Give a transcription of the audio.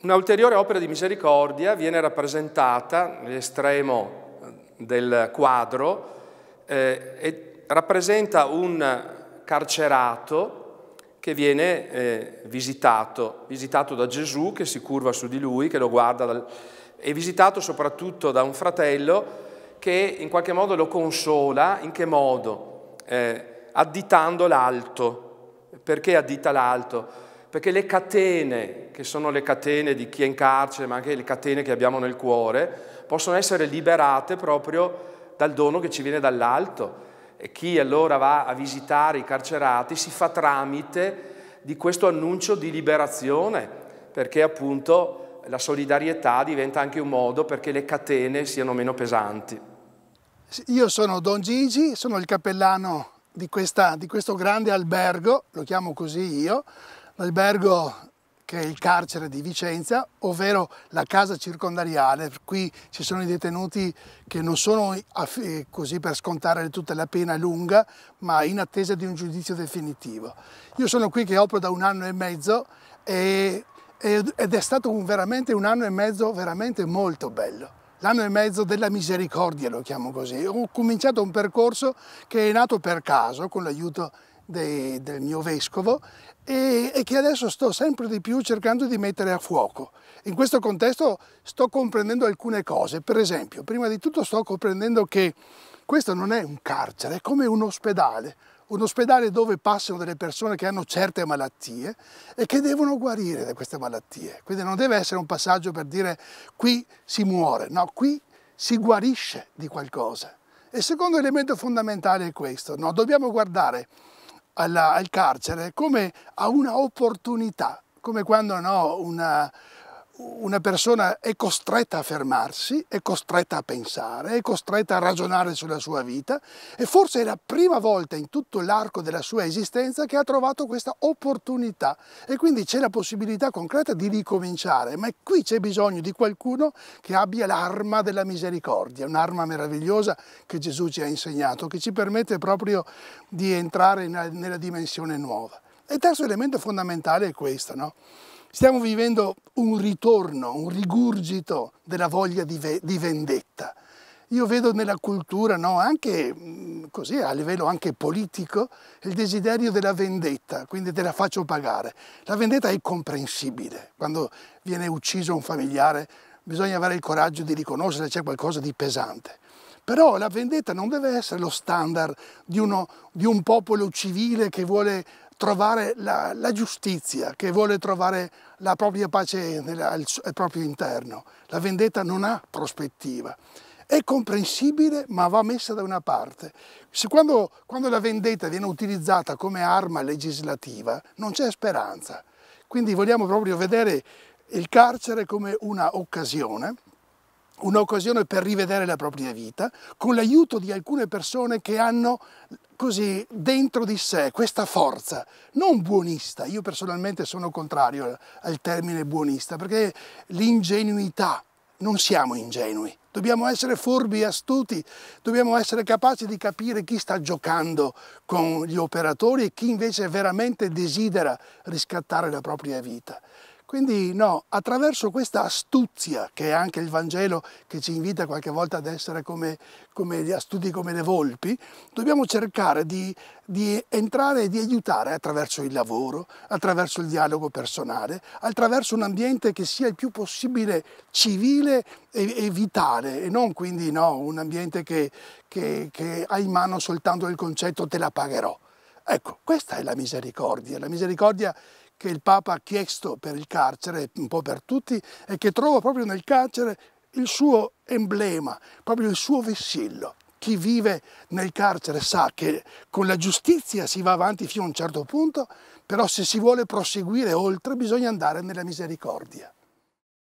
Una ulteriore opera di misericordia viene rappresentata nell'estremo eh, del quadro eh, e rappresenta un carcerato che viene eh, visitato, visitato da Gesù che si curva su di lui, che lo guarda dal, e visitato soprattutto da un fratello che in qualche modo lo consola, in che modo? Eh, additando l'alto. Perché addita l'alto? perché le catene, che sono le catene di chi è in carcere, ma anche le catene che abbiamo nel cuore, possono essere liberate proprio dal dono che ci viene dall'alto. E chi allora va a visitare i carcerati si fa tramite di questo annuncio di liberazione, perché appunto la solidarietà diventa anche un modo perché le catene siano meno pesanti. Io sono Don Gigi, sono il cappellano di, questa, di questo grande albergo, lo chiamo così io, L'albergo che è il carcere di Vicenza, ovvero la casa circondariale, qui ci sono i detenuti che non sono eh, così per scontare tutta la pena lunga, ma in attesa di un giudizio definitivo. Io sono qui che opero da un anno e mezzo e, ed è stato un, veramente un anno e mezzo veramente molto bello. L'anno e mezzo della misericordia, lo chiamo così. Ho cominciato un percorso che è nato per caso, con l'aiuto di dei, del mio vescovo e, e, che adesso sto sempre di più cercando di mettere a fuoco. In questo contesto sto comprendendo alcune cose, per esempio, prima di tutto sto comprendendo che questo non è un carcere, è come un ospedale, un ospedale dove passano delle persone che hanno certe malattie e che devono guarire da queste malattie. Quindi non deve essere un passaggio per dire qui si muore, no, qui si guarisce di qualcosa. Il secondo elemento fondamentale è questo, no? dobbiamo guardare alla, al carcere come a una opportunità, come quando no, una, una persona è costretta a fermarsi, è costretta a pensare, è costretta a ragionare sulla sua vita e forse è la prima volta in tutto l'arco della sua esistenza che ha trovato questa opportunità e quindi c'è la possibilità concreta di ricominciare, ma qui c'è bisogno di qualcuno che abbia l'arma della misericordia, un'arma meravigliosa che Gesù ci ha insegnato, che ci permette proprio di entrare nella dimensione nuova. E il terzo elemento fondamentale è questo, no? Stiamo vivendo un ritorno, un rigurgito della voglia di, ve di vendetta. Io vedo nella cultura, no, anche mm, così, a livello anche politico, il desiderio della vendetta, quindi te la faccio pagare. La vendetta è comprensibile. Quando viene ucciso un familiare bisogna avere il coraggio di riconoscere che c'è qualcosa di pesante. Però la vendetta non deve essere lo standard di, uno, di un popolo civile che vuole trovare la, la, giustizia, che vuole trovare la propria pace nella, al, al proprio interno. La vendetta non ha prospettiva. È comprensibile ma va messa da una parte. Se quando, quando la vendetta viene utilizzata come arma legislativa non c'è speranza. Quindi vogliamo proprio vedere il carcere come un'occasione un'occasione per rivedere la propria vita, con l'aiuto di alcune persone che hanno così dentro di sé questa forza, non buonista, io personalmente sono contrario al termine buonista, perché l'ingenuità, non siamo ingenui, dobbiamo essere furbi e astuti, dobbiamo essere capaci di capire chi sta giocando con gli operatori e chi invece veramente desidera riscattare la propria vita. Quindi no, attraverso questa astuzia, che è anche il Vangelo che ci invita qualche volta ad essere come, come astuti come le volpi, dobbiamo cercare di, di entrare e di aiutare attraverso il lavoro, attraverso il dialogo personale, attraverso un ambiente che sia il più possibile civile e, e vitale, e non quindi no, un ambiente che, che, che ha in mano soltanto il concetto te la pagherò. Ecco, questa è la misericordia. La misericordia che il Papa ha chiesto per il carcere, un po' per tutti, e che trova proprio nel carcere il suo emblema, proprio il suo vessillo. Chi vive nel carcere sa che con la giustizia si va avanti fino a un certo punto, però se si vuole proseguire oltre bisogna andare nella misericordia.